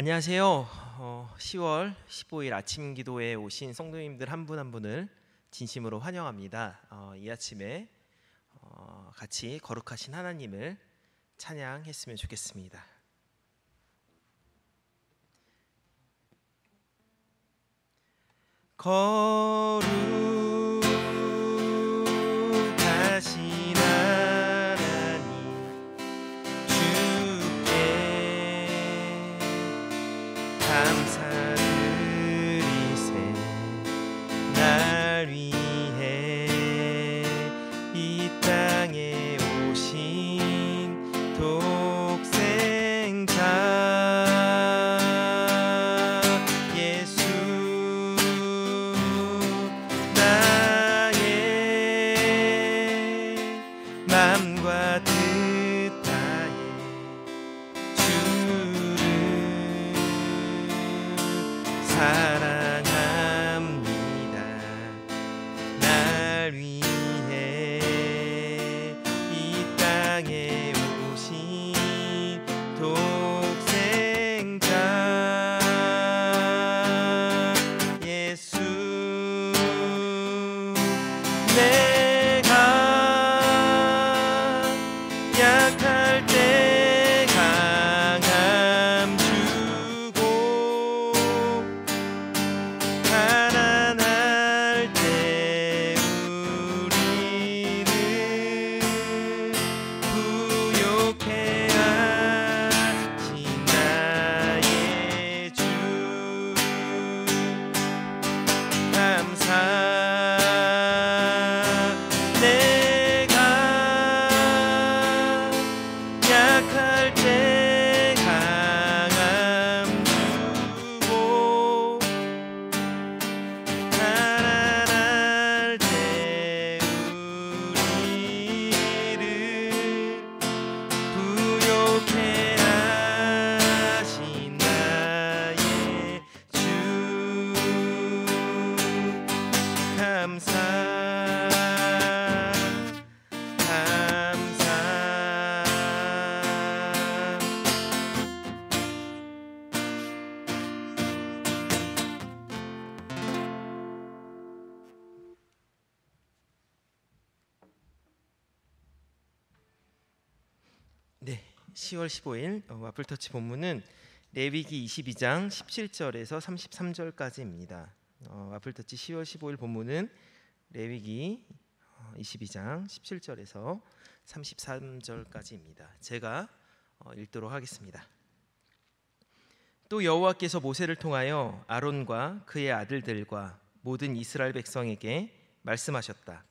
안녕하세요. 어, 10월 15일 아침 기도에 오신 성도님들 한 분 한 분을 진심으로 환영합니다. 어, 이 아침에 어, 같이 거룩하신 하나님을 찬양했으면 좋겠습니다. 거룩 10월 15일 어, 와플터치 본문은 레위기 22장 17절에서 33절까지입니다. 어, 와플터치 10월 15일 본문은 레위기 22장 어, 17절에서 33절까지입니다. 제가 읽도록 하겠습니다. 또 여호와께서 모세를 통하여 아론과 그의 아들들과 모든 이스라엘 백성에게 말씀하셨다.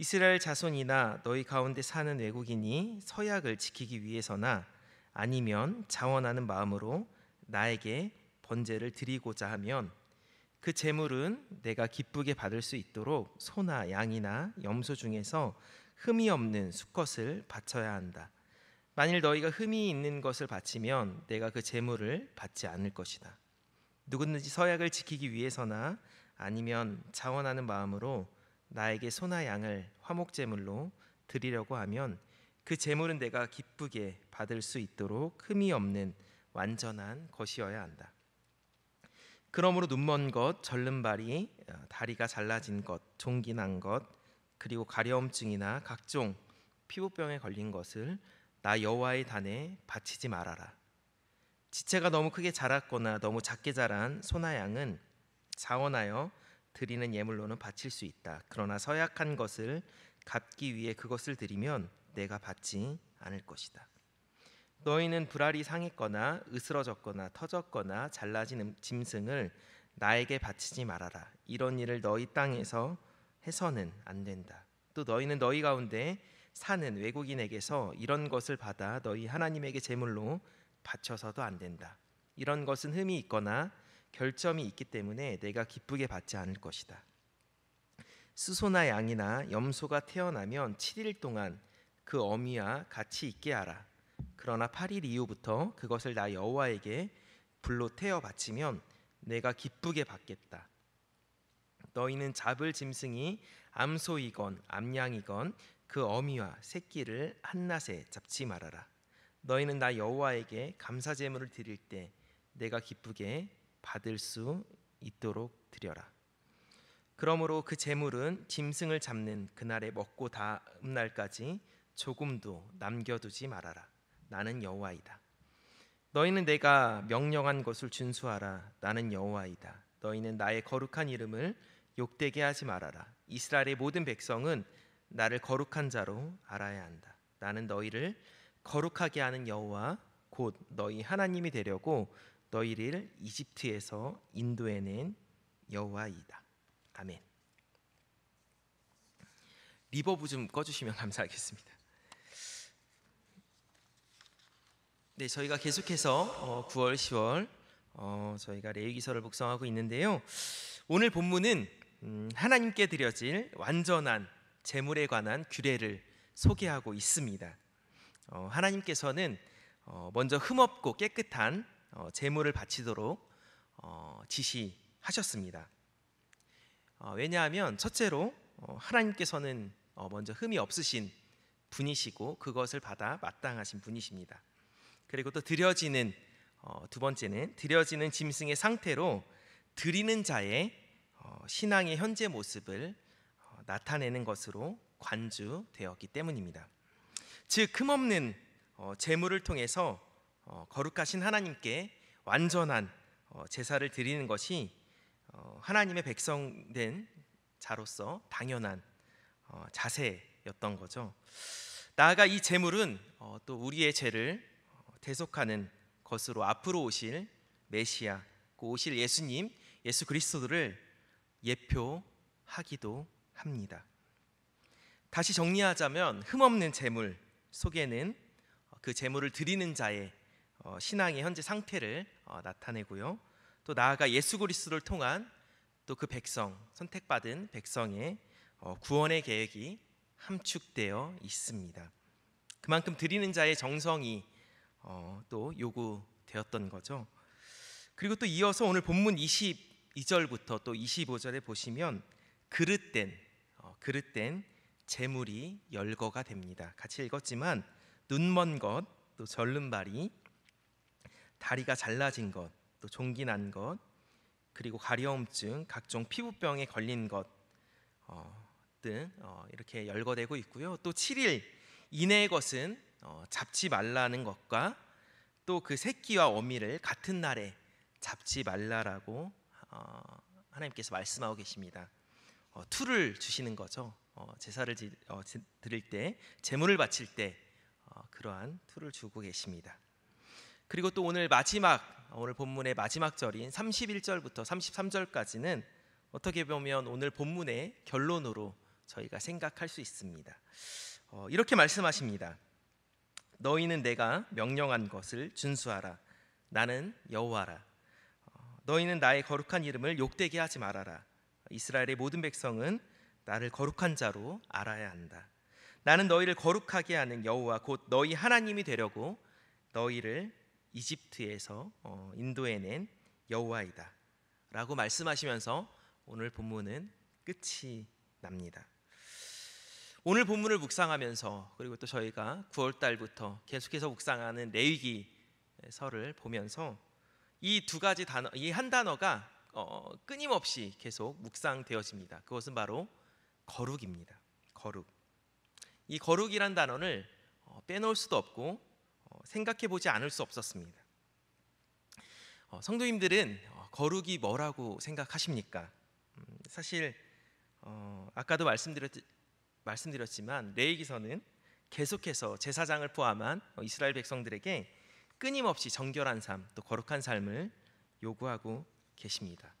이스라엘 자손이나 너희 가운데 사는 외국인이 서약을 지키기 위해서나 아니면 자원하는 마음으로 나에게 번제를 드리고자 하면 그재물은 내가 기쁘게 받을 수 있도록 소나 양이나 염소 중에서 흠이 없는 수컷을 바쳐야 한다. 만일 너희가 흠이 있는 것을 바치면 내가 그재물을 받지 않을 것이다. 누구든지 서약을 지키기 위해서나 아니면 자원하는 마음으로 나에게 소나 양을 화목 제물로 드리려고 하면 그 제물은 내가 기쁘게 받을 수 있도록 흠이 없는 완전한 것이어야 한다. 그러므로 눈먼 것, 절른 발이, 어, 다리가 잘라진 것, 종기 난 것, 그리고 가려움증이나 각종 피부병에 걸린 것을 나 여호와의 단에 바치지 말아라. 지체가 너무 크게 자랐거나 너무 작게 자란 소나 양은 자원하여 드리는 예물로는 바칠 수 있다. 그러나 서약한 것을 갚기 위해 그것을 드리면 내가 받지 않을 것이다. 너희는 불알이 상했거나 으스러졌거나 터졌거나 잘라진 음, 짐승을 나에게 바치지 말아라. 이런 일을 너희 땅에서 해서는 안 된다. 또 너희는 너희 가운데 사는 외국인에게서 이런 것을 받아 너희 하나님에게 제물로 바쳐서도 안 된다. 이런 것은 흠이 있거나 결점이 있기 때문에 내가 기쁘게 받지 않을 것이다. 수소나 양이나 염소가 태어나면 7일 동안 그 어미와 같이 있게 하라. 그러나 8일 이후부터 그것을 나 여호와에게 불로 태워 바치면 내가 기쁘게 받겠다. 너희는 잡을 짐승이 암소이건 암양이건 그 어미와 새끼를 한낮에 잡지 말아라. 너희는 나 여호와에게 감사 제물을 드릴 때 내가 기쁘게 받을 수 있도록 드려라. 그러므로 그 재물은 짐승을 잡는 그날에 먹고 다음 날까지 조금도 남겨두지 말아라. 나는 여호와이다. 너희는 내가 명령한 것을 준수하라. 나는 여호와이다. 너희는 나의 거룩한 이름을 욕되게 하지 말아라. 이스라엘의 모든 백성은 나를 거룩한 자로 알아야 한다. 나는 너희를 거룩하게 하는 여호와 곧 너희 하나님이 되려고 너희를 이집트에서 인도해낸 여호와이다. 아멘. 리버브 좀 꺼주시면 감사하겠습니다. 네, 저희가 계속해서 9월, 어, 10월 어, 저희가 레위기서를 묵상하고 있는데요. 오늘 본문은 음, 하나님께 드려질 완전한 재물에 관한 규례를 소개하고 있습니다. 어, 하나님께서는 먼저 흠없고 깨끗한 어, 재물을 바치도록 어, 지시하셨습니다. 어, 왜냐하면 첫째로 하나님께서는 먼저 흠이 없으신 분이시고 그것을 받아 마땅하신 분이십니다. 그리고 또 드려지는 두 번째는 드려지는 짐승의 상태로 드리는 자의 신앙의 현재 모습을 나타내는 것으로 관주되었기 때문입니다. 즉 흠없는 재물을 통해서 어, 거룩하신 하나님께 완전한 어, 제사를 드리는 것이 어, 하나님의 백성된 자로서 당연한 자세였던 거죠. 나아가 이 제물은 또 우리의 죄를 대속하는 것으로 앞으로 오실 메시아, 그 오실 예수님, 예수 그리스도를 예표하기도 합니다. 다시 정리하자면 흠없는 제물 속에는 그 제물을 드리는 자의 어, 신앙의 현재 상태를 어, 나타내고요. 또 나아가 예수 그리스도를 통한 또 그 백성 선택받은 백성의 어, 구원의 계획이 함축되어 있습니다. 그만큼 드리는 자의 정성이 또 요구되었던 거죠. 그리고 또 이어서 오늘 본문 22절부터 또 25절에 보시면 그릇된 그릇된 재물이 열거가 됩니다. 같이 읽었지만 눈먼 것, 또 절름발이, 다리가 잘라진 것, 또 종기 난 것, 그리고 가려움증, 각종 피부병에 걸린 것등 어, 어, 이렇게 열거되고 있고요. 또 7일 이내의 것은 어, 잡지 말라는 것과 또 그 새끼와 어미를 같은 날에 잡지 말라라고 어, 하나님께서 말씀하고 계십니다. 어, 투를 주시는 거죠. 제사를 지, 드릴 때, 제물을 바칠 때 그러한 투를 주고 계십니다. 그리고 또 오늘 마지막 오늘 본문의 마지막 절인 31절부터 33절까지는 어떻게 보면 오늘 본문의 결론으로 저희가 생각할 수 있습니다. 어, 이렇게 말씀하십니다. 너희는 내가 명령한 것을 준수하라. 나는 여호와라. 어, 너희는 나의 거룩한 이름을 욕되게 하지 말아라. 이스라엘의 모든 백성은 나를 거룩한 자로 알아야 한다. 나는 너희를 거룩하게 하는 여호와 곧 너희 하나님이 되려고 너희를 이집트에서 어, 인도해낸 여호와이다라고 말씀하시면서 오늘 본문은 끝이 납니다. 오늘 본문을 묵상하면서 그리고 또 저희가 9월 달부터 계속해서 묵상하는 레위기서를 보면서 이 두 가지 단어, 이 한 단어가 어, 끊임없이 계속 묵상되어집니다. 그것은 바로 거룩입니다. 거룩. 이 거룩이란 단어를 어, 빼놓을 수도 없고 어, 생각해 보지 않을 수 없었습니다. 어, 성도님들은 어, 거룩이 뭐라고 생각하십니까? 음, 사실 아까도 말씀드렸, 말씀드렸지만 레이기서는 계속해서 제사장을 포함한 이스라엘 백성들에게 끊임없이 정결한 삶, 또 거룩한 삶을 요구하고 계십니다.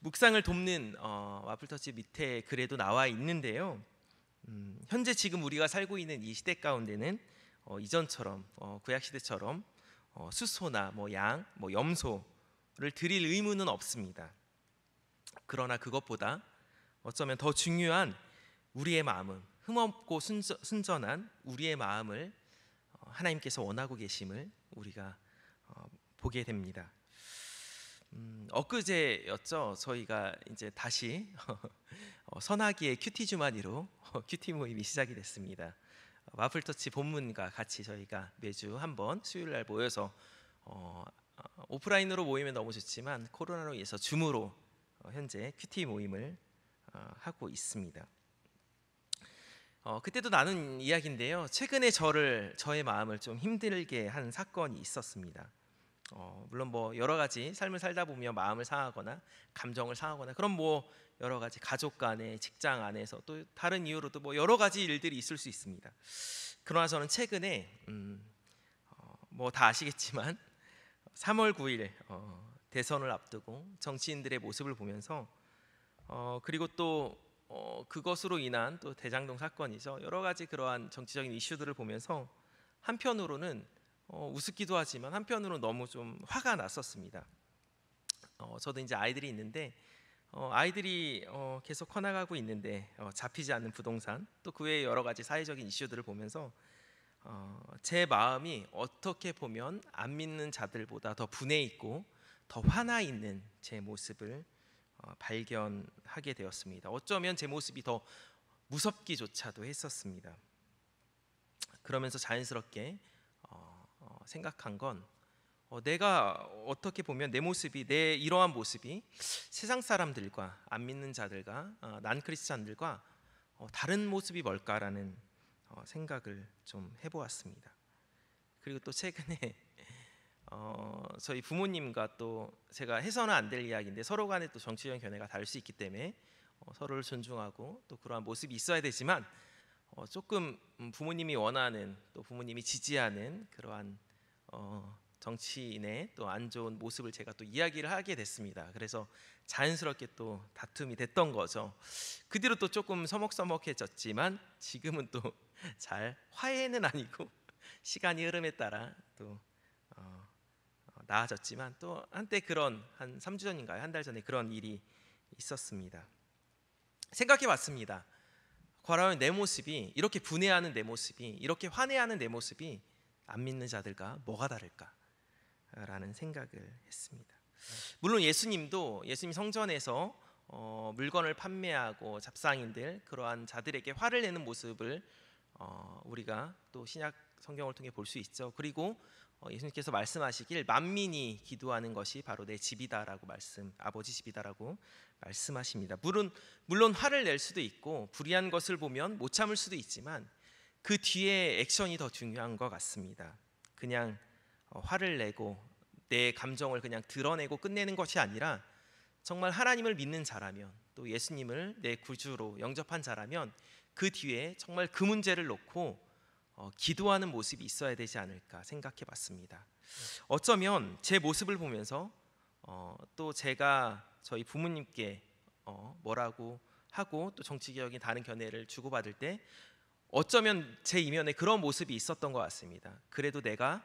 묵상을 돕는 어, 와플터치 밑에 글에도 나와 있는데요. 음, 현재 지금 우리가 살고 있는 이 시대 가운데는 어, 이전처럼 어, 구약 시대처럼 어, 수소나 뭐 양, 뭐 염소를 드릴 의무는 없습니다. 그러나 그것보다 어쩌면 더 중요한 우리의 마음은 흠없고 순전, 한 우리의 마음을 어, 하나님께서 원하고 계심을 우리가 어, 보게 됩니다. 음, 엊그제였죠. 저희가 이제 다시 어, 선하기의 큐티 주마니로 큐티 모임이 시작이 됐습니다. 마플터치 본문과 같이 저희가 매주 한 번 수요일 날 모여서 어, 오프라인으로 모이면 너무 좋지만 코로나로 인해서 줌으로 어, 현재 큐티 모임을 어, 하고 있습니다. 어, 그때도 나눈 이야기인데요. 최근에 저를 저의 마음을 좀 힘들게 한 사건이 있었습니다. 어, 물론 뭐 여러 가지 삶을 살다 보면 마음을 상하거나 감정을 상하거나 그런 뭐 여러 가지 가족 간에 직장 안에서 또 다른 이유로도 뭐 여러 가지 일들이 있을 수 있습니다. 그러나 저는 최근에 음, 어, 뭐다 아시겠지만 3월 9일 어, 대선을 앞두고 정치인들의 모습을 보면서 어, 그리고 또 어, 그것으로 인한 또 대장동 사건이죠 여러 가지 그러한 정치적인 이슈들을 보면서 한편으로는 어, 우습기도 하지만 한편으로 너무 좀 화가 났었습니다. 어, 저도 이제 아이들이 있는데 어, 아이들이 어, 계속 커나가고 있는데 어, 잡히지 않는 부동산 또 그 외에 여러 가지 사회적인 이슈들을 보면서 어, 제 마음이 어떻게 보면 안 믿는 자들보다 더 분해 있고 더 화나 있는 제 모습을 발견하게 되었습니다. 어쩌면 제 모습이 더 무섭기조차도 했었습니다. 그러면서 자연스럽게 생각한 건 어, 내가 어떻게 보면 내 모습이 내 이러한 모습이 세상 사람들과 안 믿는 자들과 어, 난 크리스찬들과 어, 다른 모습이 뭘까라는 생각을 좀 해보았습니다. 그리고 또 최근에 저희 부모님과 또 제가 해서는 안 될 이야기인데 서로 간에 또 정치적 견해가 다를 수 있기 때문에 서로를 존중하고 또 그러한 모습이 있어야 되지만 조금 부모님이 원하는 또 부모님이 지지하는 그러한 어, 정치인의 또 안 좋은 모습을 제가 또 이야기를 하게 됐습니다. 그래서 자연스럽게 또 다툼이 됐던 거죠. 그 뒤로 또 조금 서먹서먹해졌지만 지금은 또 잘 화해는 아니고 시간이 흐름에 따라 또 어, 어, 나아졌지만 또 한때 그런 한 3주 전인가요? 한 달 전에 그런 일이 있었습니다. 생각해 봤습니다. 과연 내 모습이 이렇게 분해하는 내 모습이 이렇게 화내하는 내 모습이 안 믿는 자들과 뭐가 다를까라는 생각을 했습니다. 물론 예수님도 예수님 성전에서 어, 물건을 판매하고 잡상인들 그러한 자들에게 화를 내는 모습을 어, 우리가 또 신약 성경을 통해 볼 수 있죠. 그리고 어, 예수님께서 말씀하시길 만민이 기도하는 것이 바로 내 집이다라고 말씀, 아버지 집이다라고 말씀하십니다. 물론 물론 화를 낼 수도 있고 불의한 것을 보면 못 참을 수도 있지만 그 뒤에 액션이 더 중요한 것 같습니다. 그냥 어, 화를 내고 내 감정을 그냥 드러내고 끝내는 것이 아니라 정말 하나님을 믿는 자라면 또 예수님을 내 구주로 영접한 자라면 그 뒤에 정말 그 문제를 놓고 어, 기도하는 모습이 있어야 되지 않을까 생각해 봤습니다. 어쩌면 제 모습을 보면서 어, 또 제가 저희 부모님께 어, 뭐라고 하고 또 정치적인 다른 견해를 주고받을 때 어쩌면 제 이면에 그런 모습이 있었던 것 같습니다. 그래도 내가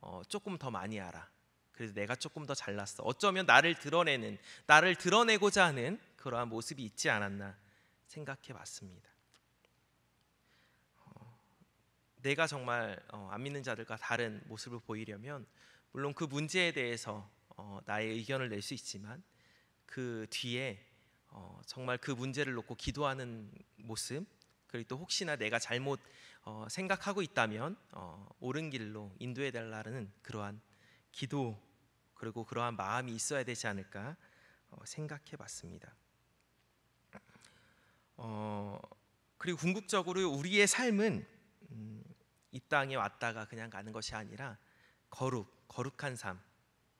어, 조금 더 많이 알아. 그래서 내가 조금 더 잘났어. 어쩌면 나를 드러내는, 나를 드러내고자 하는 그러한 모습이 있지 않았나 생각해 봤습니다. 어, 내가 정말 어, 안 믿는 자들과 다른 모습을 보이려면 물론 그 문제에 대해서 어, 나의 의견을 낼 수 있지만 그 뒤에 어, 정말 그 문제를 놓고 기도하는 모습 그리고 또 혹시나 내가 잘못 어, 생각하고 있다면 어, 옳은 길로 인도해 달라는 그러한 기도 그리고 그러한 마음이 있어야 되지 않을까 어, 생각해 봤습니다. 어, 그리고 궁극적으로 우리의 삶은 음, 이 땅에 왔다가 그냥 가는 것이 아니라 거룩, 거룩한 삶,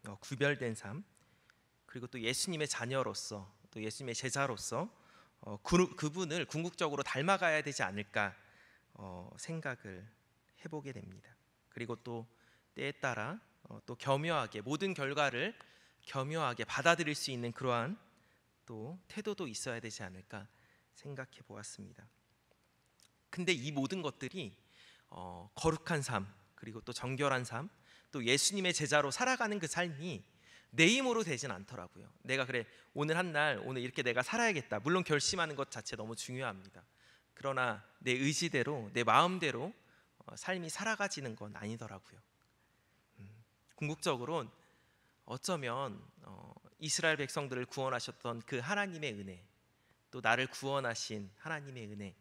어, 구별된 삶, 그리고 또 예수님의 자녀로서 또 예수님의 제자로서 어, 그, 분을 궁극적으로 닮아가야 되지 않을까 어, 생각을 해보게 됩니다. 그리고 또 때에 따라 어, 또 겸허하게 모든 결과를 겸허하게 받아들일 수 있는 그러한 또 태도도 있어야 되지 않을까 생각해 보았습니다. 근데 이 모든 것들이 어, 거룩한 삶 그리고 또 정결한 삶 또 예수님의 제자로 살아가는 그 삶이 내 힘으로 되진 않더라고요. 내가 그래 오늘 한 날 오늘 이렇게 내가 살아야겠다. 물론 결심하는 것 자체 너무 중요합니다. 그러나 내 의지대로 내 마음대로 어, 삶이 살아가지는 건 아니더라고요. 음, 궁극적으론 어쩌면 어, 이스라엘 백성들을 구원하셨던 그 하나님의 은혜, 또 나를 구원하신 하나님의 은혜,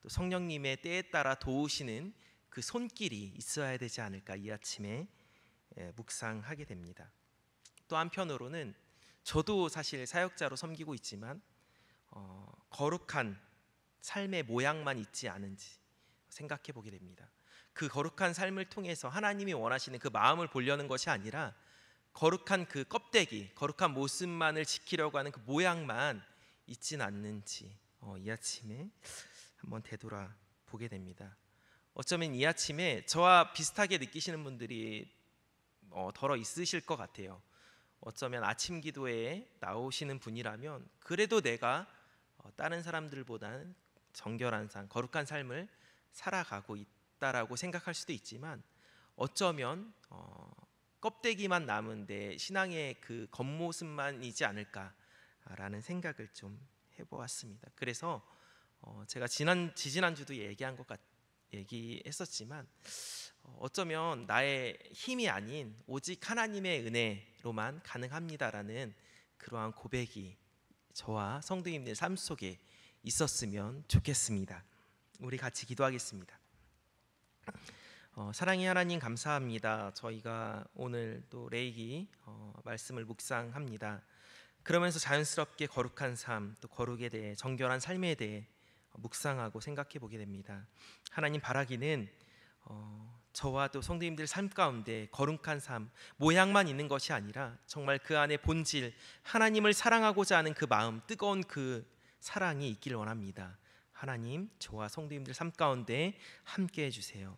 또 성령님의 때에 따라 도우시는 그 손길이 있어야 되지 않을까 이 아침에 예, 묵상하게 됩니다. 또 한편으로는 저도 사실 사역자로 섬기고 있지만 어, 거룩한 삶의 모양만 있지 않은지 생각해 보게 됩니다. 그 거룩한 삶을 통해서 하나님이 원하시는 그 마음을 보려는 것이 아니라 거룩한 그 껍데기, 거룩한 모습만을 지키려고 하는 그 모양만 있진 않는지 어, 이 아침에 한번 되돌아 보게 됩니다. 어쩌면 이 아침에 저와 비슷하게 느끼시는 분들이 어, 덜어 있으실 것 같아요. 어쩌면 아침 기도에 나오시는 분이라면 그래도 내가 어, 다른 사람들보다는 정결한 삶, 거룩한 삶을 살아가고 있다라고 생각할 수도 있지만 어쩌면 어, 껍데기만 남은 내 신앙의 그 겉모습만이지 않을까라는 생각을 좀 해보았습니다. 그래서 어, 제가 지난 지지난 주도 얘기한 것 같, 얘기했었지만 어, 어쩌면 나의 힘이 아닌 오직 하나님의 은혜 은혜로만 가능합니다라는 그러한 고백이 저와 성도님들 삶 속에 있었으면 좋겠습니다. 우리 같이 기도하겠습니다. 어, 사랑의 하나님 감사합니다. 저희가 오늘 또 레이기 어, 말씀을 묵상합니다. 그러면서 자연스럽게 거룩한 삶, 또 거룩에 대해 정결한 삶에 대해 묵상하고 생각해 보게 됩니다. 하나님 바라기는 어, 저와 또 성도님들 삶 가운데 거룩한 삶 모양만 있는 것이 아니라 정말 그 안에 본질 하나님을 사랑하고자 하는 그 마음 뜨거운 그 사랑이 있길 원합니다. 하나님 저와 성도님들 삶 가운데 함께 해주세요.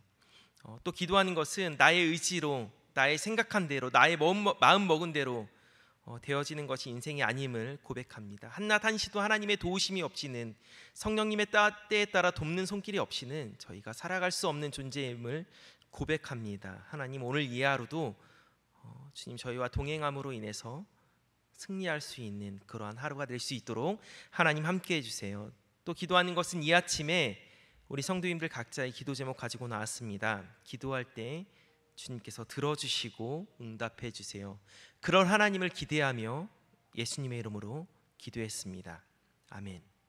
어, 또 기도하는 것은 나의 의지로 나의 생각한 대로 나의 마음 먹은 대로 어, 되어지는 것이 인생이 아님을 고백합니다. 한낮 한시도 하나님의 도우심이 없이는 성령님의 따, 때에 따라 돕는 손길이 없이는 저희가 살아갈 수 없는 존재임을 고백합니다. 하나님 오늘 이 하루도 어, 주님 저희와 동행함으로 인해서 승리할 수 있는 그러한 하루가 될 수 있도록 하나님 함께 해주세요. 또 기도하는 것은 이 아침에 우리 성도님들 각자의 기도 제목 가지고 나왔습니다. 기도할 때 주님께서 들어주시고 응답해 주세요. 그럴 하나님을 기대하며 예수님의 이름으로 기도했습니다. 아멘.